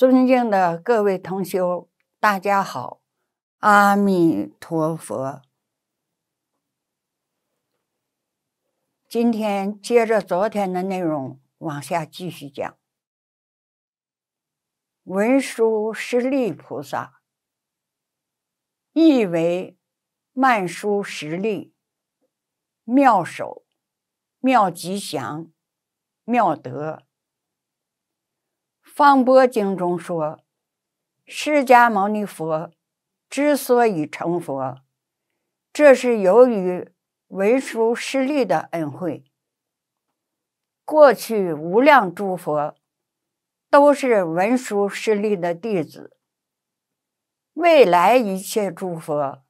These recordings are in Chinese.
尊敬的各位同修，大家好，阿弥陀佛。今天接着昨天的内容往下继续讲。文殊师利菩萨，意为曼殊实力，妙手，妙吉祥，妙德。《放波经》中说，释迦牟尼佛之所以成佛，这是由于文殊师利的恩惠。过去无量诸佛都是文殊师利的弟子，未来一切诸佛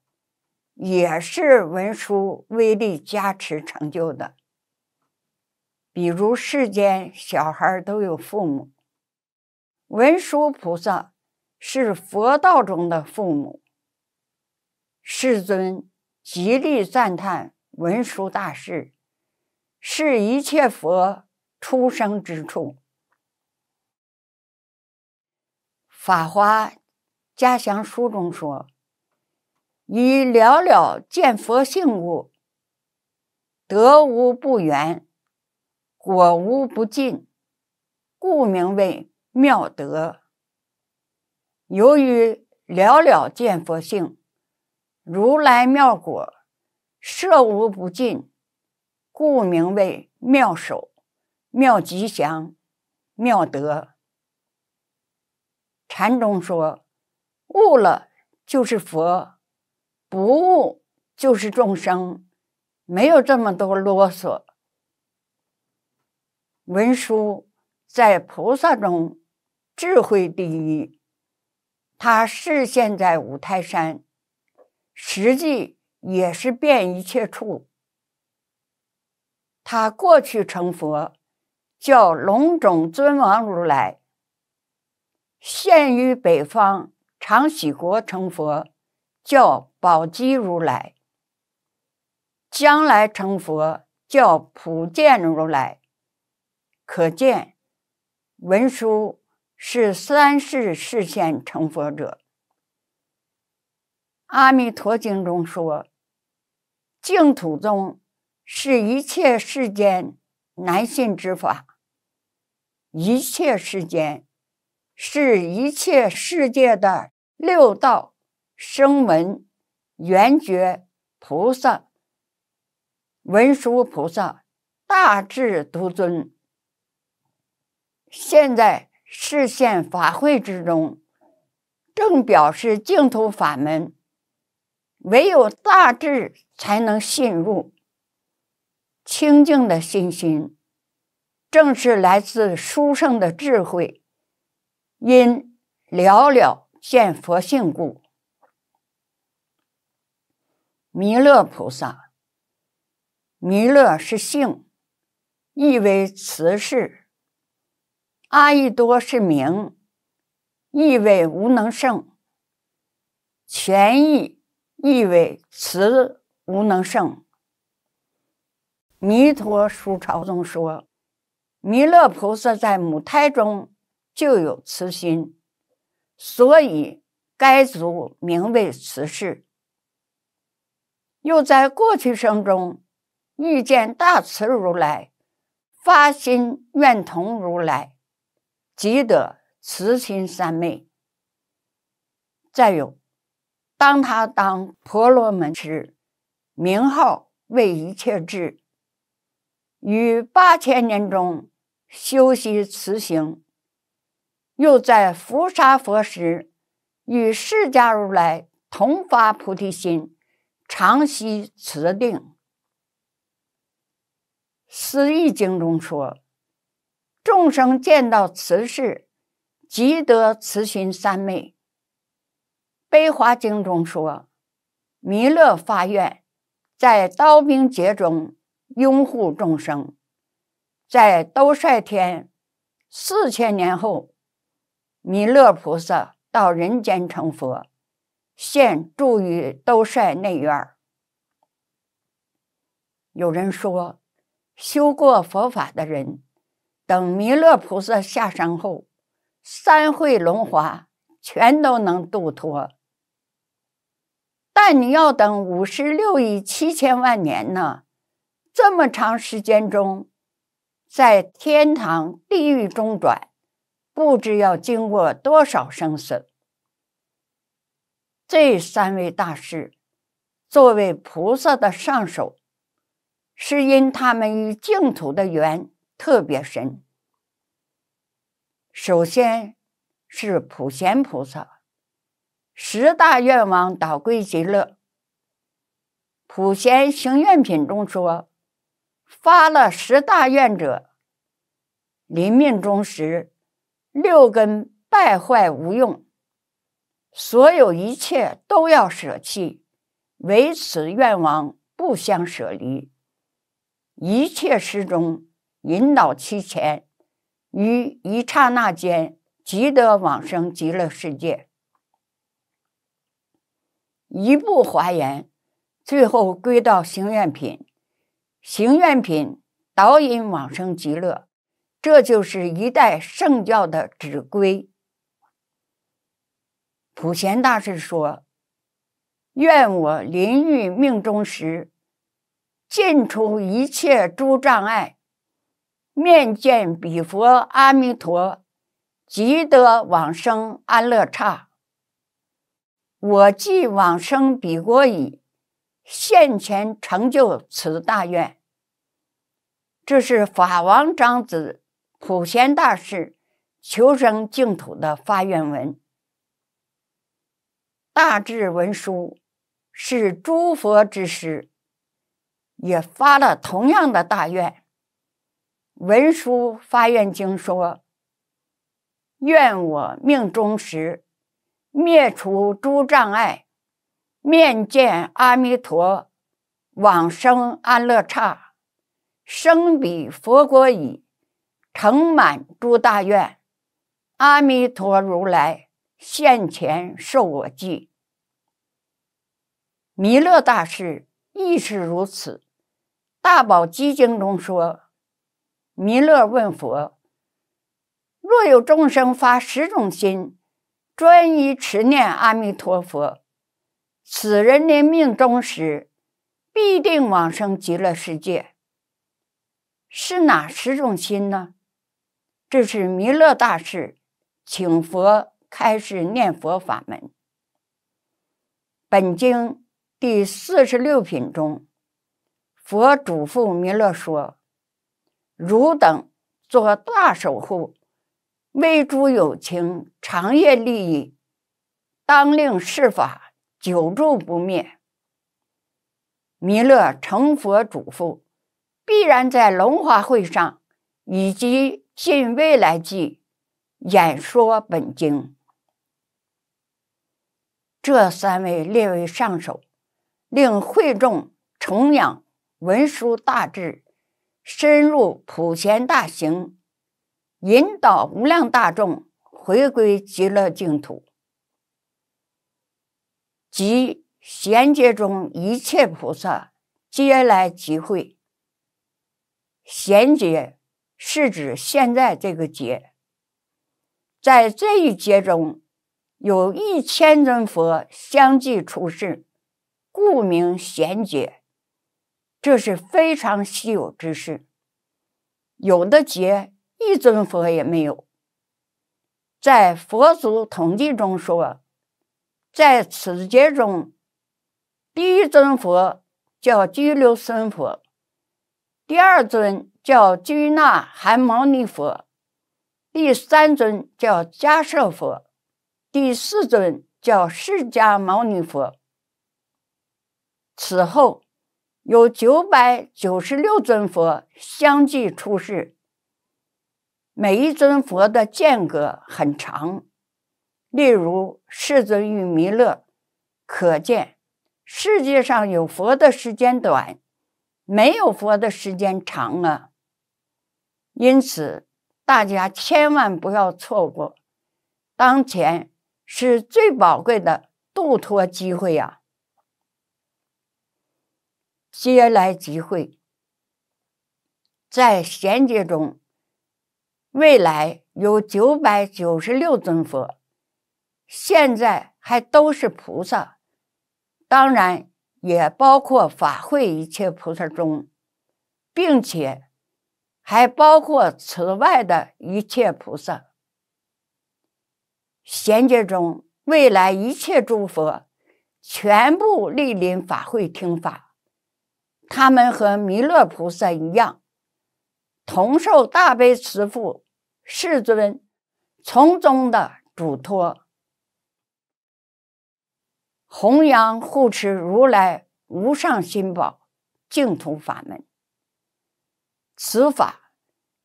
也是文殊威力加持成就的。比如世间小孩都有父母。文殊菩萨是佛道中的父母。世尊极力赞叹文殊大士，是一切佛出生之处。《法华家祥书》中说：“以了了见佛性故，得无不圆，果无不尽，故名为。”妙德，由于了了见佛性，如来妙果，摄无不尽，故名为妙手、妙吉祥、妙德。禅宗说，悟了就是佛，不悟就是众生，没有这么多啰嗦。文殊在菩萨中。智慧第一，他视现在五台山，实际也是遍一切处。他过去成佛，叫龙种尊王如来；现于北方长喜国成佛，叫宝鸡如来；将来成佛，叫普见如来。可见，文殊。是三世世现成佛者，《阿弥陀经》中说，净土中是一切世间难信之法，一切世间是一切世界的六道声闻、缘觉菩萨、文殊菩萨、大智独尊。现在。世现法会之中，正表示净土法门，唯有大智才能信入清净的信心，正是来自殊胜的智慧，因了了见佛性故，弥勒菩萨，弥勒是性，意为慈氏。阿逸多是名，意为无能胜；权意意为慈无能胜。弥陀书朝中说，弥勒菩萨在母胎中就有慈心，所以该族名为慈氏。又在过去生中遇见大慈如来，发心愿同如来。即得慈心三昧，再有，当他当婆罗门时，名号为一切智，于八千年中修习慈行，又在佛沙佛时，与释迦如来同发菩提心，常悉慈定，《思义经》中说。众生见到慈氏，即得慈心三昧。悲华经中说，弥勒发愿，在刀兵劫中拥护众生，在兜率天四千年后，弥勒菩萨到人间成佛，现住于兜率内院。有人说，修过佛法的人。等弥勒菩萨下山后，三会龙华全都能度脱。但你要等五十六亿七千万年呢？这么长时间中，在天堂、地狱中转，不知要经过多少生死。这三位大师作为菩萨的上首，是因他们与净土的缘。特别深。首先，是普贤菩萨十大愿望导归极乐。普贤行愿品中说，发了十大愿者，临命终时，六根败坏无用，所有一切都要舍弃，唯此愿望不相舍离，一切时中。引导其前于一刹那间即得往生极乐世界。一部华严，最后归到行愿品，行愿品导引往生极乐，这就是一代圣教的指归。普贤大师说：“愿我临欲命中时，尽除一切诸障碍。”面见彼佛阿弥陀，即得往生安乐刹。我既往生彼国矣，现前成就此大愿。这是法王长子普贤大师求生净土的发愿文。大智文殊是诸佛之师，也发了同样的大愿。文殊发愿经说：“愿我命中时，灭除诸障碍，面见阿弥陀，往生安乐刹，生彼佛国已，成满诸大愿。阿弥陀如来现前受我记。弥勒大师亦是如此，《大宝积经》中说。”弥勒问佛：“若有众生发十种心，专一持念阿弥陀佛，此人临命终时，必定往生极乐世界。是哪十种心呢？”这是弥勒大师请佛开始念佛法门。本经第四十六品中，佛嘱咐弥勒说。汝等做大守护，为诸有情长夜利益，当令示法久住不灭。弥勒成佛嘱咐，必然在龙华会上以及近未来际演说本经。这三位列为上首，令会众崇仰文殊大智。深入普贤大行，引导无量大众回归极乐净土，即衔接中一切菩萨皆来集会。衔接是指现在这个劫，在这一劫中，有一千尊佛相继出世，故名衔接。这是非常稀有之事。有的劫一尊佛也没有。在佛祖统计中说，在此劫中，第一尊佛叫拘留孙佛，第二尊叫拘那含牟尼佛，第三尊叫迦舍佛，第四尊叫释迦牟尼佛。此后。有九百九十六尊佛相继出世，每一尊佛的间隔很长。例如世尊与弥勒，可见世界上有佛的时间短，没有佛的时间长啊。因此，大家千万不要错过，当前是最宝贵的度脱机会呀。接来集会，在衔接中，未来有九百九十六尊佛，现在还都是菩萨，当然也包括法会一切菩萨中，并且还包括此外的一切菩萨。衔接中，未来一切诸佛全部莅临法会听法。他们和弥勒菩萨一样，同受大悲慈父世尊从中的嘱托，弘扬护持如来无上心宝净土法门。此法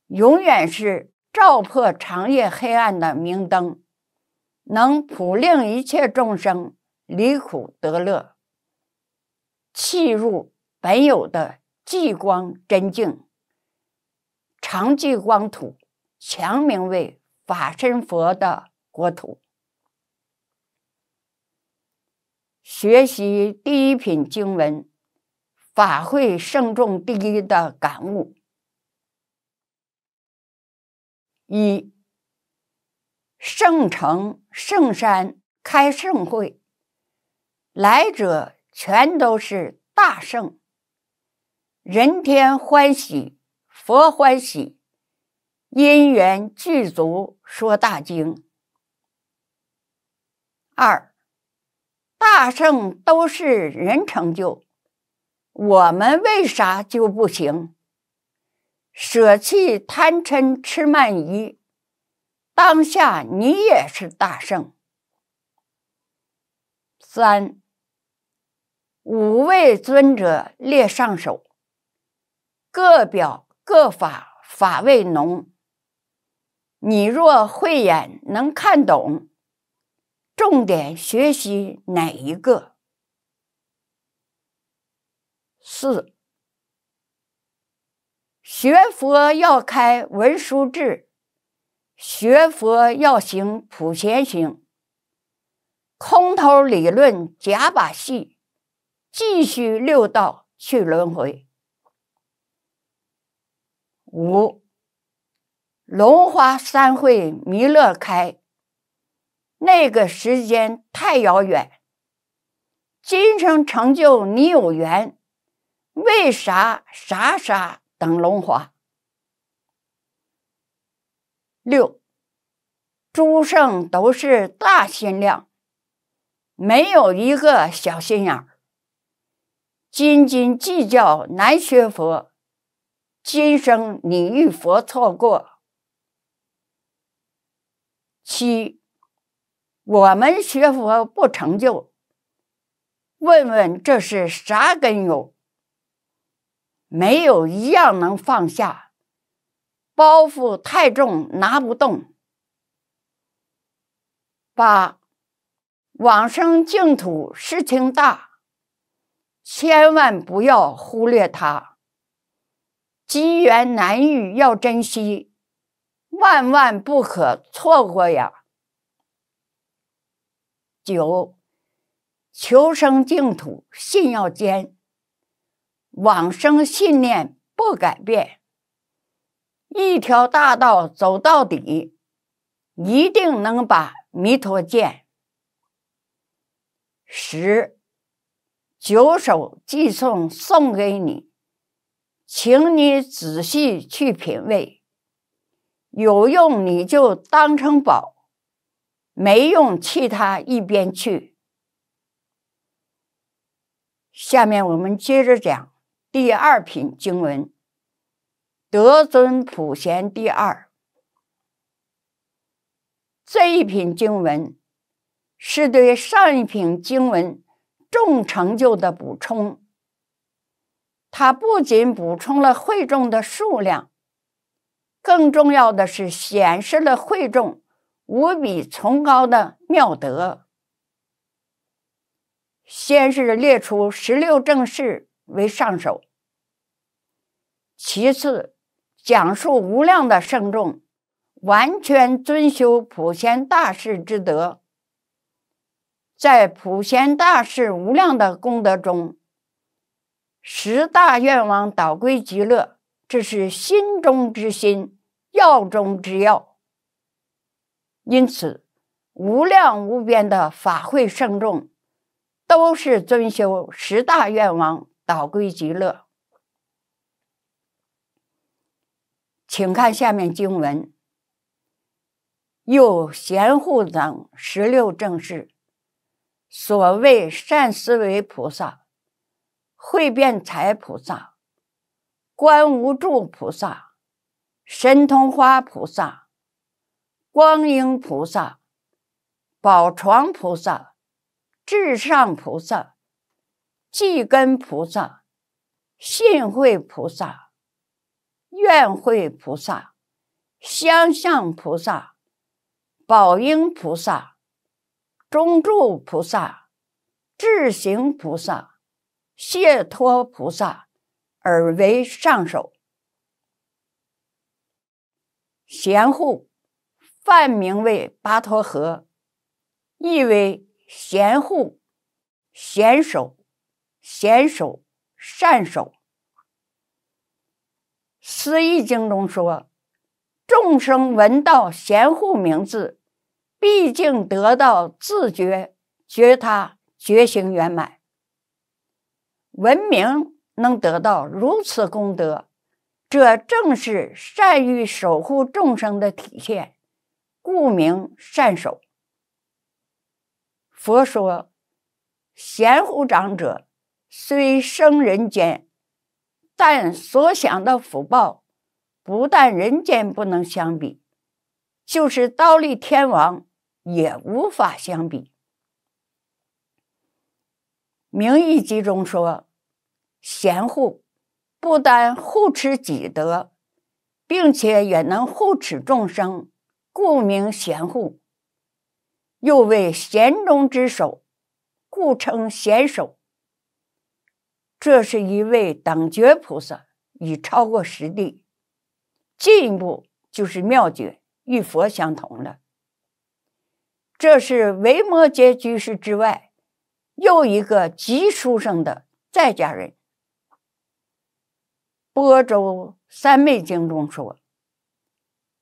永远是照破长夜黑暗的明灯，能普令一切众生离苦得乐，弃入。本有的寂光真境，常寂光土，强名为法身佛的国土。学习第一品经文《法会圣众第一》的感悟：一、圣城圣山开盛会，来者全都是大圣。人天欢喜，佛欢喜，因缘具足说大经。二，大圣都是人成就，我们为啥就不行？舍弃贪嗔痴慢疑，当下你也是大圣。三，五位尊者列上首。各表各法，法味浓。你若慧眼能看懂，重点学习哪一个？四学佛要开文殊智，学佛要行普贤行。空头理论假把戏，继续六道去轮回。五，龙华三会弥勒开。那个时间太遥远。今生成就你有缘，为啥啥啥等龙华？六，诸圣都是大心量，没有一个小心眼儿。斤斤计较难学佛。今生你遇佛错过。七，我们学佛不成就，问问这是啥根由？没有一样能放下，包袱太重拿不动。八，往生净土事情大，千万不要忽略它。机缘难遇，要珍惜，万万不可错过呀！九，求生净土，信要坚，往生信念不改变，一条大道走到底，一定能把弥陀见。十，九首寄送送给你。请你仔细去品味，有用你就当成宝，没用弃他一边去。下面我们接着讲第二品经文《德尊普贤》第二。这一品经文是对上一品经文重成就的补充。它不仅补充了会众的数量，更重要的是显示了会众无比崇高的妙德。先是列出十六正事为上首，其次讲述无量的圣众，完全遵修普贤大士之德，在普贤大士无量的功德中。十大愿望导归极乐，这是心中之心，药中之药。因此，无量无边的法会圣众，都是遵修十大愿望导归极乐。请看下面经文：又贤护等十六正士，所谓善思维菩萨。会变财菩萨，观无住菩萨，神通花菩萨，观音菩萨，宝床菩萨，至上菩萨，济根菩萨，信会菩萨，愿会菩萨，相向菩萨，宝音菩萨，中住菩萨，智行菩萨。谢托菩萨，而为上首贤护，梵名为巴托河，意为贤护、贤守、贤守、善守。《思义经》中说，众生闻到贤护名字，必定得到自觉、觉他、觉行圆满。文明能得到如此功德，这正是善于守护众生的体现，故名善守。佛说，贤护长者虽生人间，但所享的福报，不但人间不能相比，就是倒立天王也无法相比。名义集中说，贤护不但护持己德，并且也能护持众生，故名贤护。又为贤中之首，故称贤首。这是一位等觉菩萨，已超过十地，进一步就是妙觉，与佛相同了。这是维摩诘居士之外。又一个极书生的在家人，《波州三昧经》中说，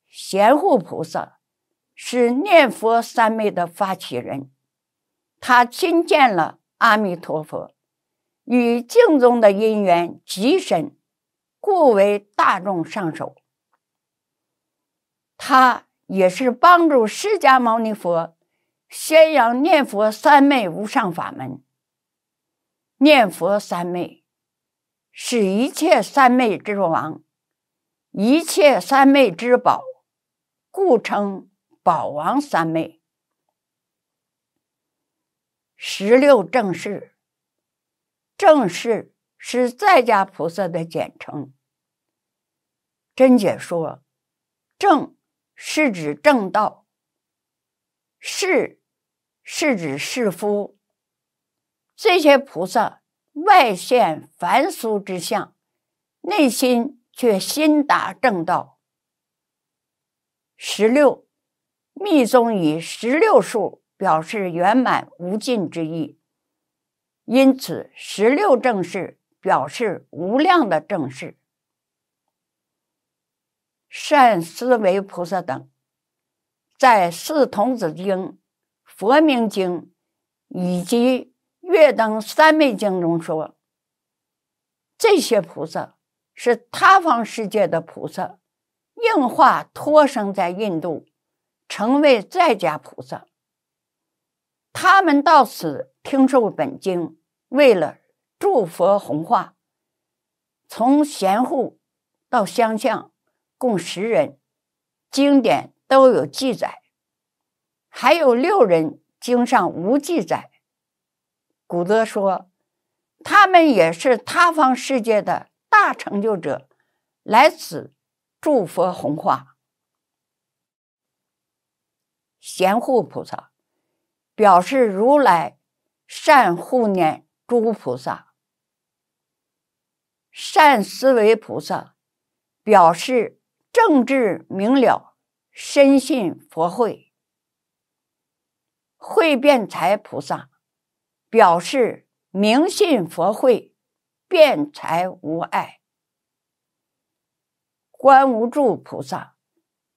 贤护菩萨是念佛三昧的发起人，他亲见了阿弥陀佛，与净宗的因缘极深，故为大众上首。他也是帮助释迦牟尼佛。宣扬念佛三昧无上法门。念佛三昧，是一切三昧之王，一切三昧之宝，故称宝王三昧。十六正式，正式是在家菩萨的简称。珍姐说：“正是指正道，是是指是夫，这些菩萨外现凡俗之相，内心却心达正道。十六，密宗以十六数表示圆满无尽之意，因此十六正式表示无量的正式。善思维菩萨等，在《四童子经》。《佛明经》以及《月灯三昧经》中说，这些菩萨是他方世界的菩萨，应化托生在印度，成为在家菩萨。他们到此听受本经，为了助佛弘化。从贤护到相向，共十人，经典都有记载。还有六人经上无记载。古德说，他们也是他方世界的大成就者，来此祝佛弘化。贤护菩萨表示：如来善护念诸菩萨，善思维菩萨表示正智明了，深信佛慧。会辩才菩萨，表示明信佛会辩才无碍。观无住菩萨，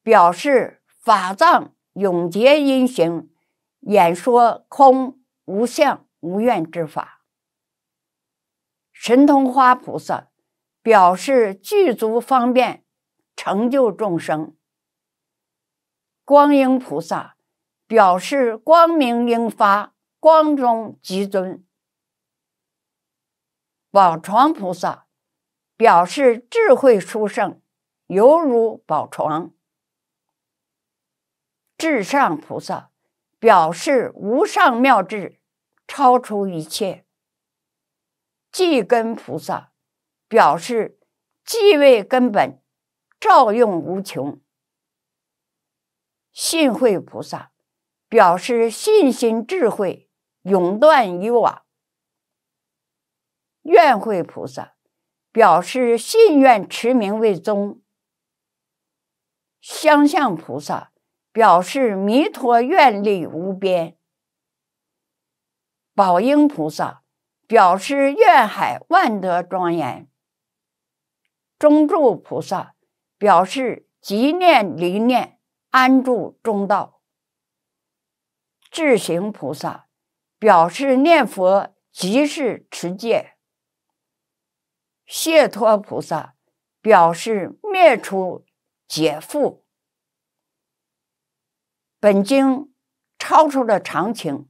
表示法藏永结因行，演说空无相无愿之法。神通花菩萨，表示具足方便，成就众生。光阴菩萨。表示光明应发，光中极尊，宝床菩萨表示智慧殊胜，犹如宝床。至上菩萨表示无上妙智，超出一切。即根菩萨表示即为根本，照用无穷。信慧菩萨。表示信心智慧永断以往，愿会菩萨表示信愿持名为宗，相向菩萨表示弥陀愿力无边，宝应菩萨表示愿海万德庄严，中住菩萨表示积念离念安住中道。智行菩萨表示念佛即是持戒，谢托菩萨表示灭除解缚。本经超出了常情，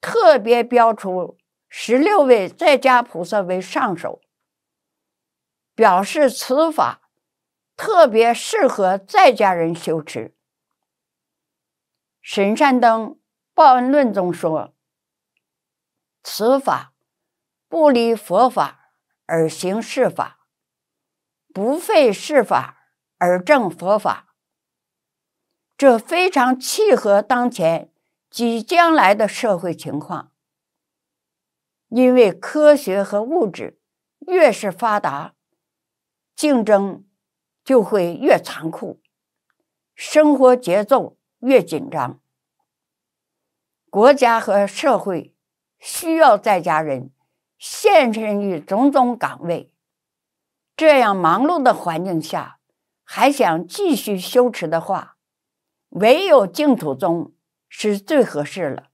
特别标出十六位在家菩萨为上首，表示此法特别适合在家人修持。神山灯。报恩论中说：“此法不离佛法而行是法，不废是法而正佛法。”这非常契合当前及将来的社会情况。因为科学和物质越是发达，竞争就会越残酷，生活节奏越紧张。国家和社会需要在家人献身于种种岗位，这样忙碌的环境下，还想继续修持的话，唯有净土宗是最合适了。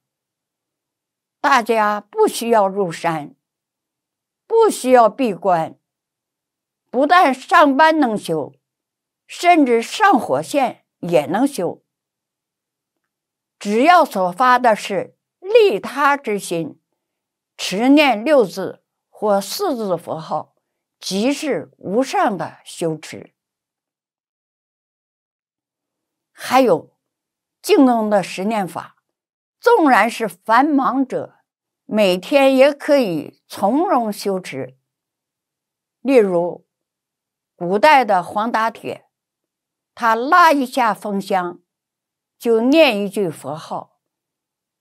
大家不需要入山，不需要闭关，不但上班能修，甚至上火线也能修。只要所发的是利他之心，持念六字或四字佛号，即是无上的修持。还有净宗的十念法，纵然是繁忙者，每天也可以从容修持。例如，古代的黄打铁，他拉一下风箱。就念一句佛号，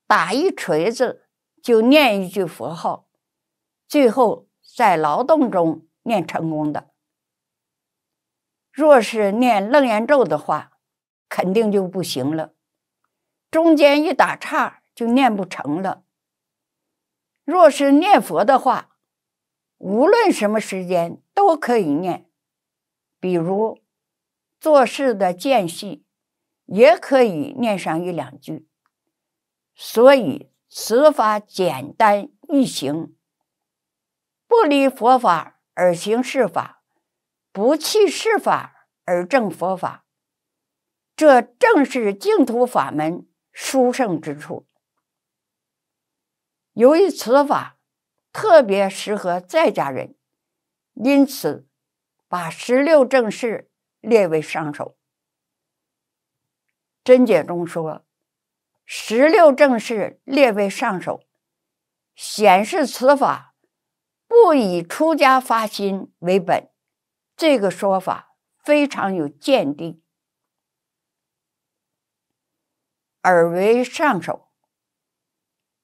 打一锤子就念一句佛号，最后在劳动中念成功的。若是念楞严咒的话，肯定就不行了，中间一打岔就念不成了。若是念佛的话，无论什么时间都可以念，比如做事的间隙。也可以念上一两句，所以此法简单易行，不离佛法而行是法，不弃是法而证佛法，这正是净土法门殊胜之处。由于此法特别适合在家人，因此把十六正式列为上首。真解中说，十六正式列为上首，显示此法不以出家发心为本，这个说法非常有见地。而为上首，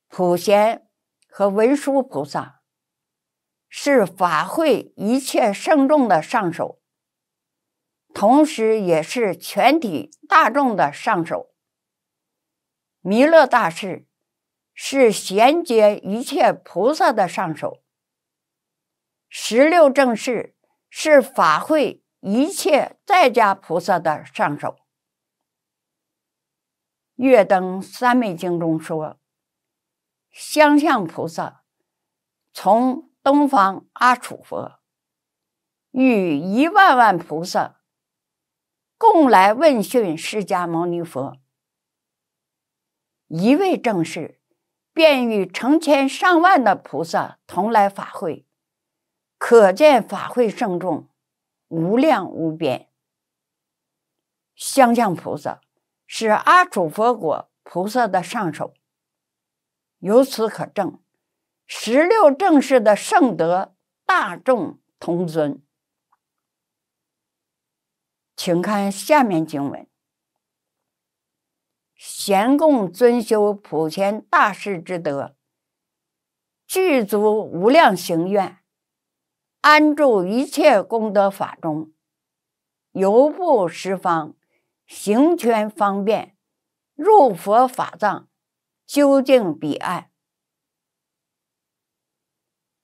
普贤和文殊菩萨是法会一切圣众的上首。同时，也是全体大众的上首。弥勒大士是衔接一切菩萨的上首。十六正士是法会一切在家菩萨的上首。《月灯三昧经》中说，相向菩萨从东方阿楚佛与一万万菩萨。共来问讯释迦牟尼佛，一位正士，便与成千上万的菩萨同来法会，可见法会圣众无量无边。香象菩萨是阿主佛国菩萨的上首，由此可证十六正士的圣德，大众同尊。请看下面经文：贤共尊修普贤大士之德，具足无量行愿，安住一切功德法中，游步十方，行权方便，入佛法藏，究竟彼岸。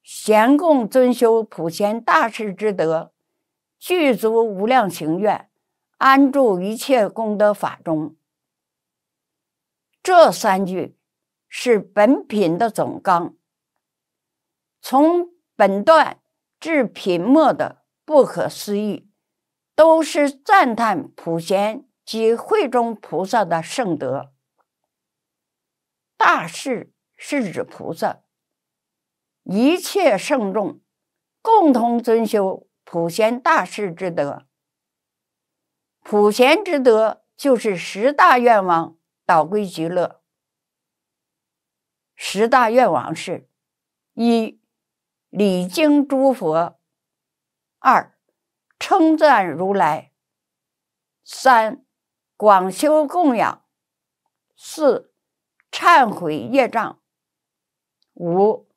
贤共尊修普贤大师之德。具足无量行愿，安住一切功德法中。这三句是本品的总纲。从本段至品末的不可思议，都是赞叹普贤及会中菩萨的圣德。大事是指菩萨，一切圣众共同尊修。普贤大士之德，普贤之德就是十大愿望导归极乐。十大愿望是：一、礼敬诸佛；二、称赞如来；三、广修供养；四、忏悔业障；五、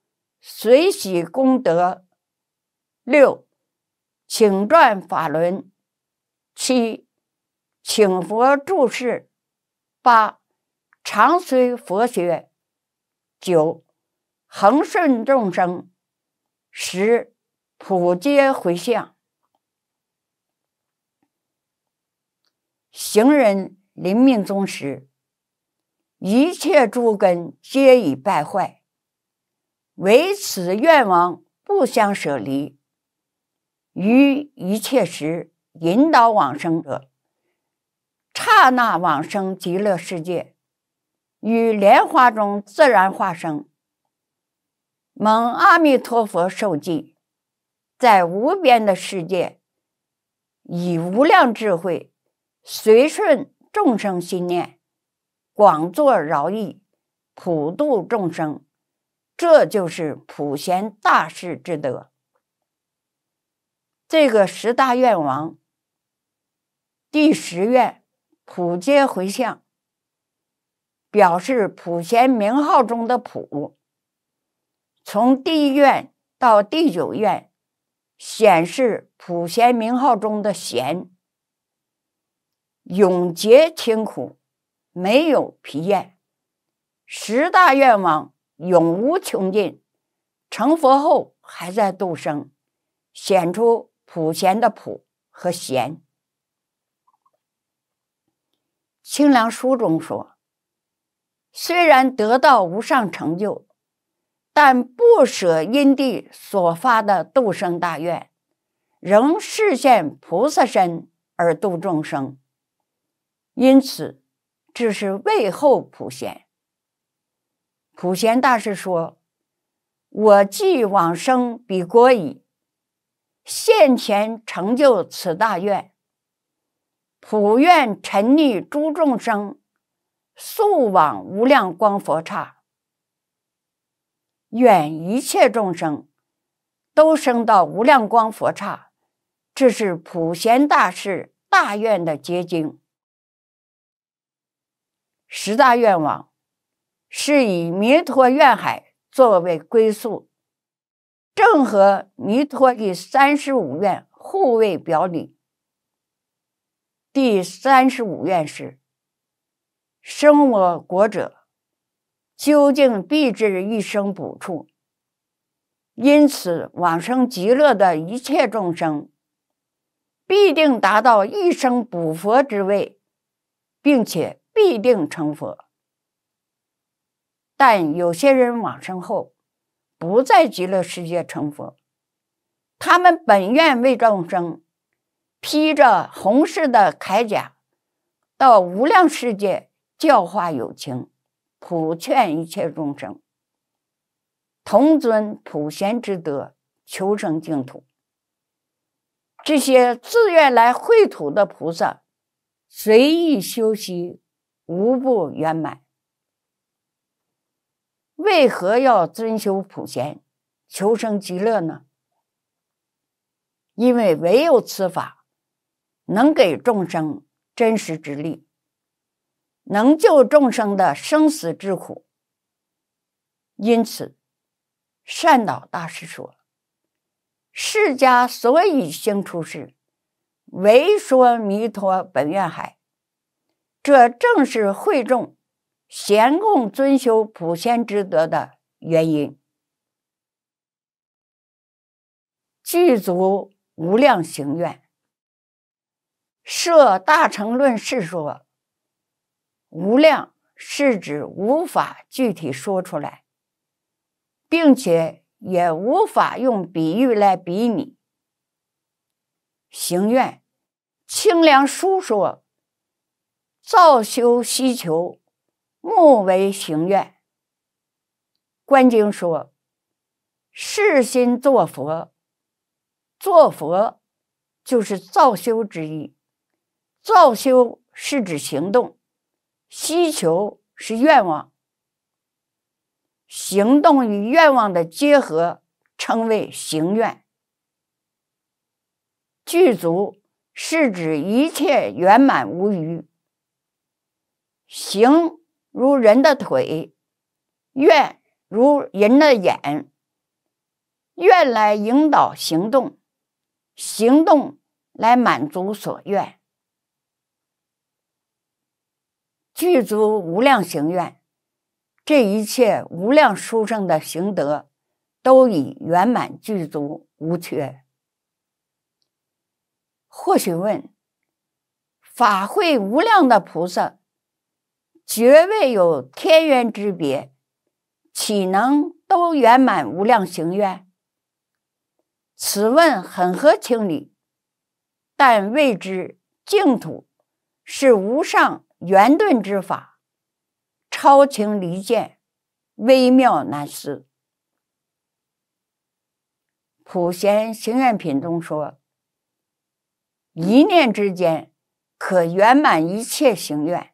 随喜功德；六、请转法轮，七，请佛注释，八，常随佛学，九，恒顺众生，十，普皆回向。行人临命终时，一切诸根皆已败坏，唯此愿望不相舍离。于一切时引导往生者，刹那往生极乐世界，于莲花中自然化生。蒙阿弥陀佛受记，在无边的世界，以无量智慧随顺众生心念，广作饶益，普度众生。这就是普贤大士之德。这个十大愿望，第十愿普皆回向，表示普贤名号中的普。从第一愿到第九愿，显示普贤名号中的贤。永结清苦，没有疲厌。十大愿望永无穷尽，成佛后还在度生，显出。普贤的普和贤，《清凉书中》说：“虽然得到无上成就，但不舍因地所发的度生大愿，仍视现菩萨身而度众生。因此，这是为后普贤。普贤大师说：‘我既往生彼国矣。’”现前成就此大愿，普愿沉溺诸众生，速往无量光佛刹，愿一切众生都升到无量光佛刹。这是普贤大士大愿的结晶。十大愿望是以弥陀愿海作为归宿。正和弥陀第三十五愿护卫表里。第三十五愿是：生我国者，究竟必至一生补处。因此，往生极乐的一切众生，必定达到一生补佛之位，并且必定成佛。但有些人往生后，不在极乐世界成佛，他们本愿为众生披着红色的铠甲，到无量世界教化有情，普劝一切众生同尊普贤之德，求生净土。这些自愿来秽土的菩萨，随意修习，无不圆满。为何要尊修普贤，求生极乐呢？因为唯有此法，能给众生真实之力，能救众生的生死之苦。因此，善导大师说：“释迦所以兴出世，唯说弥陀本愿海。”这正是会众。贤共尊修普贤之德的原因，具足无量行愿。设大乘论释说，无量是指无法具体说出来，并且也无法用比喻来比拟。行愿，清凉书说，造修希求。目为行愿。观经说，世心作佛，作佛就是造修之意。造修是指行动，希求是愿望。行动与愿望的结合称为行愿。具足是指一切圆满无余。行。如人的腿，愿如人的眼，愿来引导行动，行动来满足所愿，具足无量行愿，这一切无量殊胜的行德，都已圆满具足无缺。或许问，法会无量的菩萨。绝未有天渊之别，岂能都圆满无量行愿？此问很合情理，但未知净土是无上圆顿之法，超情离见，微妙难思。普贤行愿品中说：“一念之间，可圆满一切行愿。”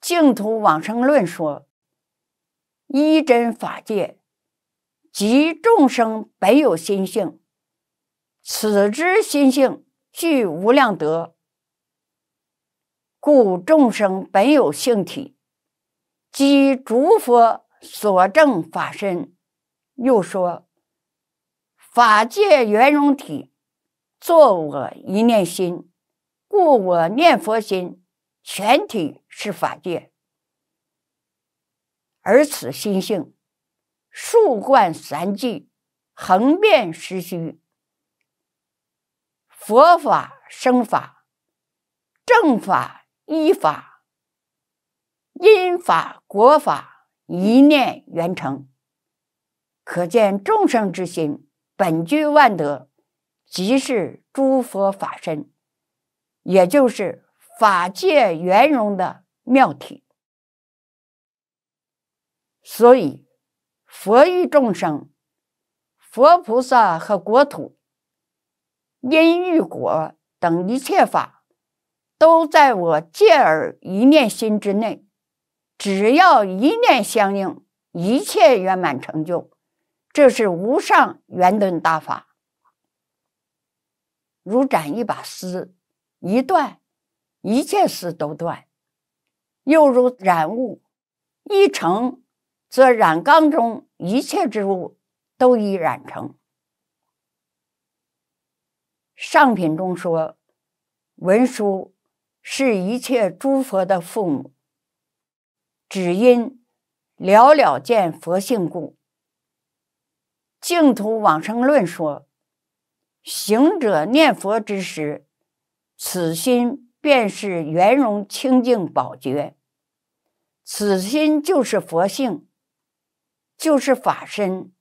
净土往生论说：一真法界，即众生本有心性；此之心性具无量德，故众生本有性体，即诸佛所证法身。又说法界圆融体，作我一念心，故我念佛心。全体是法界，而此心性，数贯三际，横遍时虚。佛法生法，正法依法，因法果法，一念圆成。可见众生之心本具万德，即是诸佛法身，也就是。法界圆融的妙体，所以佛与众生、佛菩萨和国土、因遇果等一切法，都在我戒耳一念心之内。只要一念相应，一切圆满成就。这是无上圆顿大法，如斩一把丝，一断。一切事都断，又如染物，一成，则染缸中一切之物都已染成。上品中说，文殊是一切诸佛的父母。只因了了见佛性故。净土往生论说，行者念佛之时，此心。便是圆融清净宝觉，此心就是佛性，就是法身。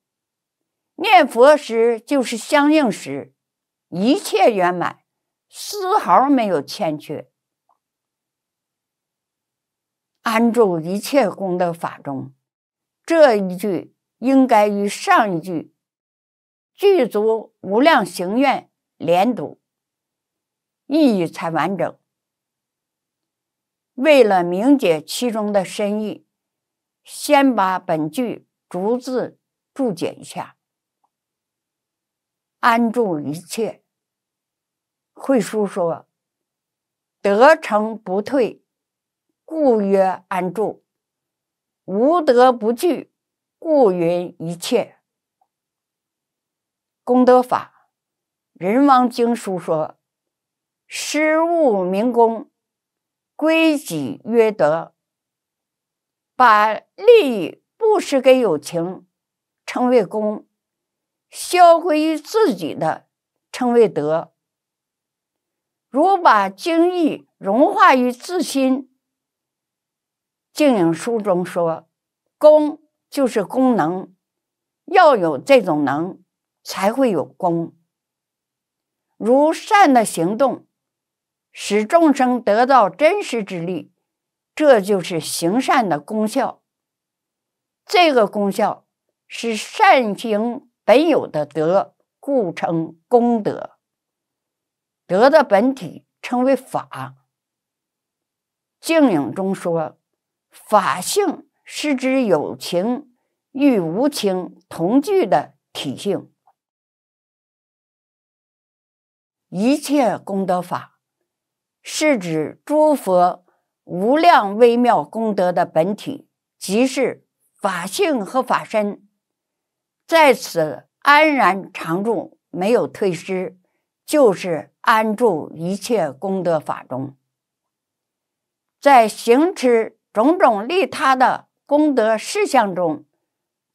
念佛时就是相应时，一切圆满，丝毫没有欠缺。安住一切功德法中，这一句应该与上一句具足无量行愿连读，意义才完整。为了明解其中的深意，先把本句逐字注解一下：“安住一切。”慧书说：“得成不退，故曰安住；无德不聚，故云一切。”功德法，《人王经》书说：“施物明功。”规矩约德，把利益布施给友情，称为功；销归于自己的，称为德。如把精义融化于自心，《经，影书》中说：“功就是功能，要有这种能，才会有功。”如善的行动。使众生得到真实之力，这就是行善的功效。这个功效是善行本有的德，故称功德。德的本体称为法。净影中说，法性是指有情与无情同具的体性。一切功德法。是指诸佛无量微妙功德的本体，即是法性和法身，在此安然常住，没有退失，就是安住一切功德法中，在行持种种利他的功德事项中，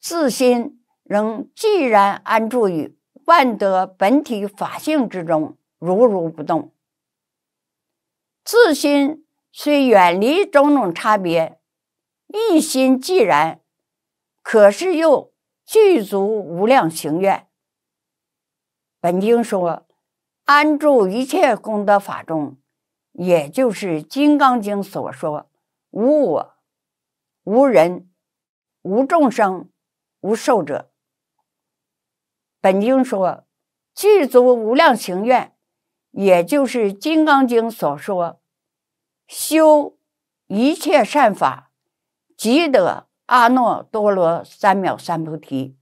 自心仍既然安住于万德本体法性之中，如如不动。自心虽远离种种差别，一心既然，可是又具足无量行愿。本经说，安住一切功德法中，也就是《金刚经》所说“无我、无人、无众生、无寿者”。本经说，具足无量行愿，也就是《金刚经》所说。修一切善法，即得阿耨多罗三藐三菩提。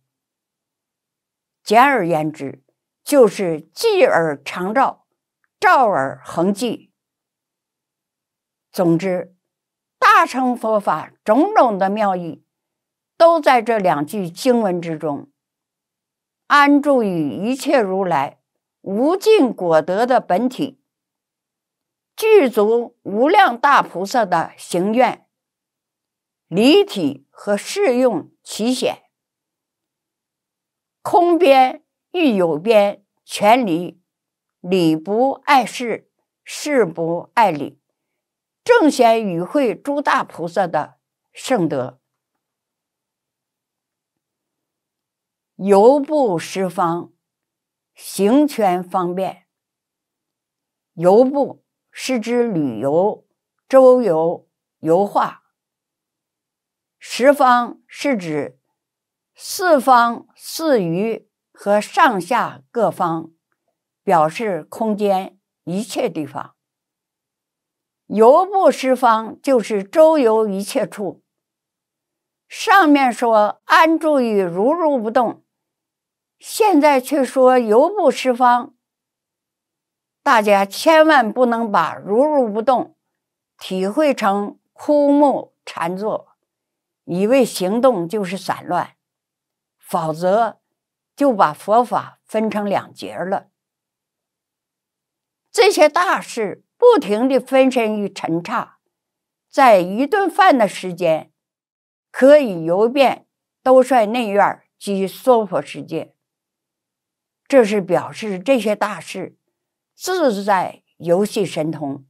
简而言之，就是寂而常照，照而恒寂。总之，大乘佛法种种的妙义，都在这两句经文之中。安住于一切如来无尽果德的本体。具足无量大菩萨的行愿、离体和适用其显，空边欲有边全离，理不碍事，事不碍理，正显与会诸大菩萨的圣德，游步十方，行权方便，游步。是指旅游、周游、游画。十方，是指四方、四隅和上下各方，表示空间一切地方。游步十方，就是周游一切处。上面说安住于如如不动，现在却说游步十方。大家千万不能把如如不动体会成枯木禅坐，以为行动就是散乱，否则就把佛法分成两截了。这些大事不停地分身于尘刹，在一顿饭的时间可以游遍兜率内院及娑婆世界，这是表示这些大事。自在游戏神通，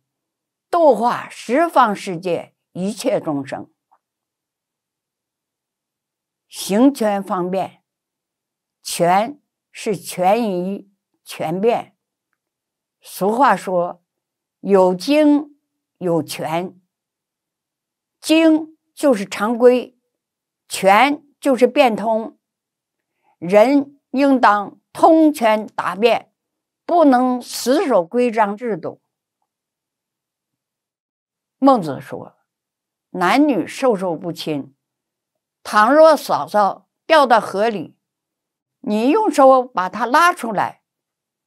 度化十方世界一切众生。行权方便，权是权宜权变。俗话说：“有经有权，经就是常规，权就是变通。”人应当通权达变。不能死守规章制度。孟子说：“男女授受不亲。倘若嫂嫂掉到河里，你用手把她拉出来，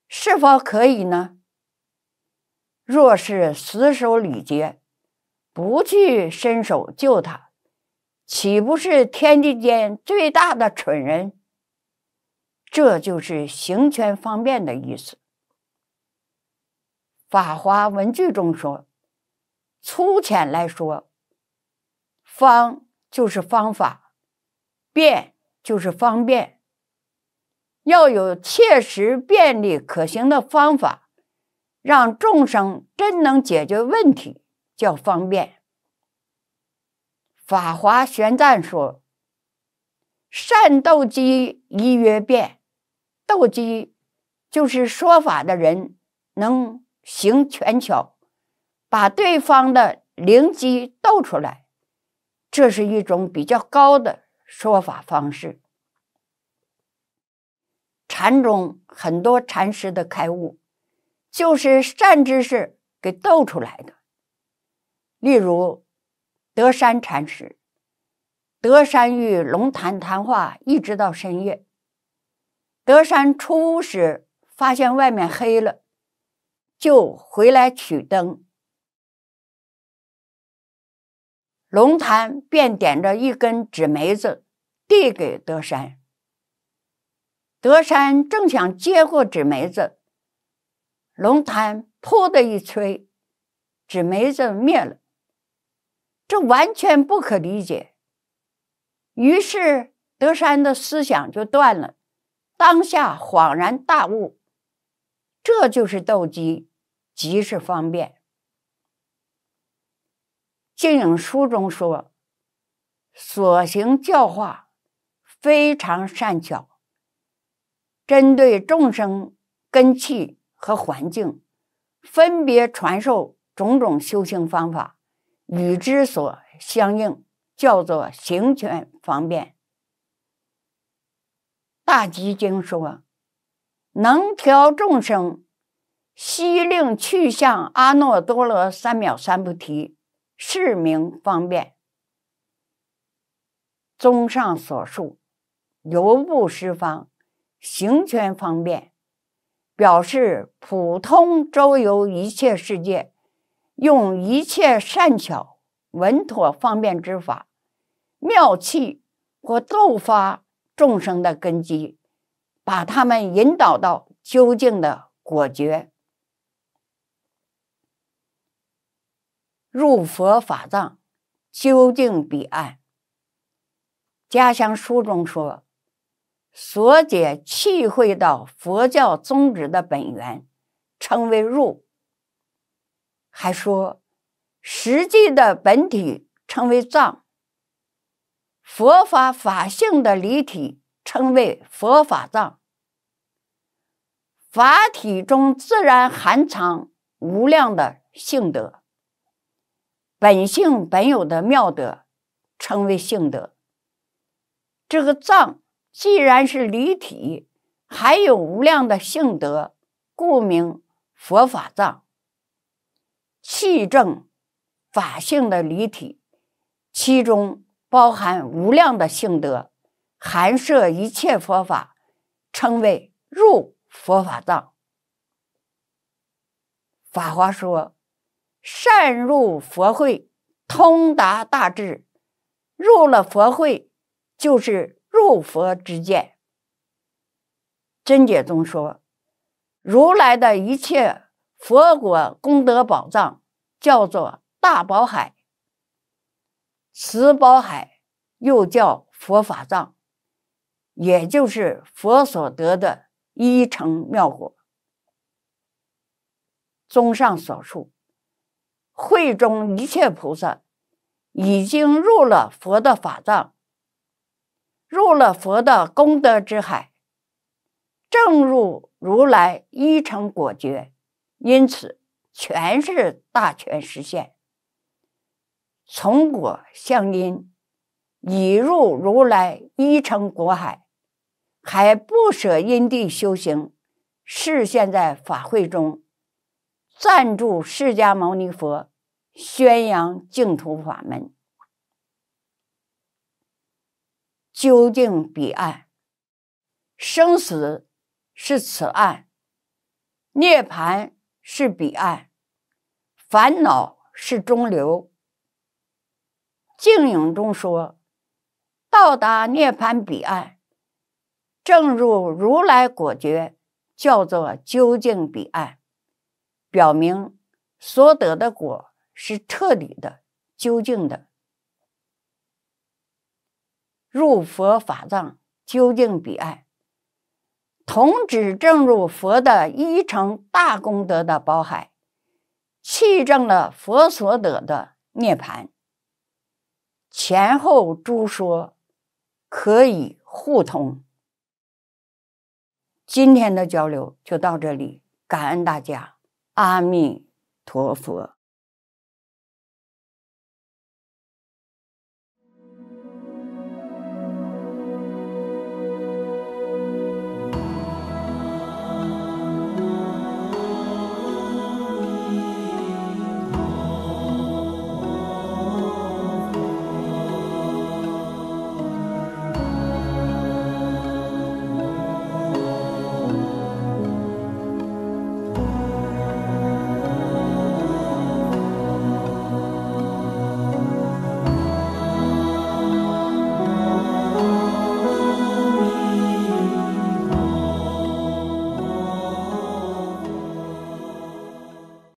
是否可以呢？若是死守礼节，不去伸手救她，岂不是天地间最大的蠢人？这就是行权方便的意思。”法华文句中说：“粗浅来说，方就是方法，便就是方便。要有切实便利可行的方法，让众生真能解决问题，叫方便。”法华玄赞说：“善斗机一曰便，斗机就是说法的人能。”行权巧，把对方的灵机逗出来，这是一种比较高的说法方式。禅中很多禅师的开悟，就是善知识给逗出来的。例如德山禅师，德山与龙潭谈话一直到深夜。德山出屋时，发现外面黑了。就回来取灯，龙潭便点着一根纸梅子，递给德山。德山正想接过纸梅子，龙潭“噗的一吹，纸梅子灭了。这完全不可理解，于是德山的思想就断了，当下恍然大悟，这就是斗鸡。即是方便。净影书中说，所行教化非常善巧，针对众生根气和环境，分别传授种种修行方法，与之所相应，叫做行权方便。大吉经说，能调众生。悉令去向阿耨多罗三藐三菩提，是名方便。综上所述，游步施方行权方便，表示普通周游一切世界，用一切善巧稳妥方便之法，妙契或斗发众生的根基，把他们引导到究竟的果决。入佛法藏，究竟彼岸。《家乡书》中说，所解契会到佛教宗旨的本源，称为入。还说，实际的本体称为藏。佛法法性的离体，称为佛法藏。法体中自然含藏无量的性德。本性本有的妙德，称为性德。这个藏既然是离体，还有无量的性德，故名佛法藏。气正法性的离体，其中包含无量的性德，含摄一切佛法，称为入佛法藏。《法华》说。善入佛会，通达大智。入了佛会，就是入佛之见。真解中说，如来的一切佛果功德宝藏，叫做大宝海。此宝海又叫佛法藏，也就是佛所得的一乘妙果。综上所述。会中一切菩萨已经入了佛的法藏，入了佛的功德之海，正入如来一成果觉，因此全是大权实现。从果向因，已入如来一成果海，还不舍因地修行，视现在法会中。赞助释迦牟尼佛，宣扬净土法门。究竟彼岸，生死是此岸，涅槃是彼岸，烦恼是中流。净影中说，到达涅槃彼岸，正如如来果觉，叫做究竟彼岸。表明所得的果是彻底的、究竟的。入佛法藏，究竟彼岸，同指正入佛的一乘大功德的宝海，弃证了佛所得的涅盘。前后诸说可以互通。今天的交流就到这里，感恩大家。阿弥陀佛。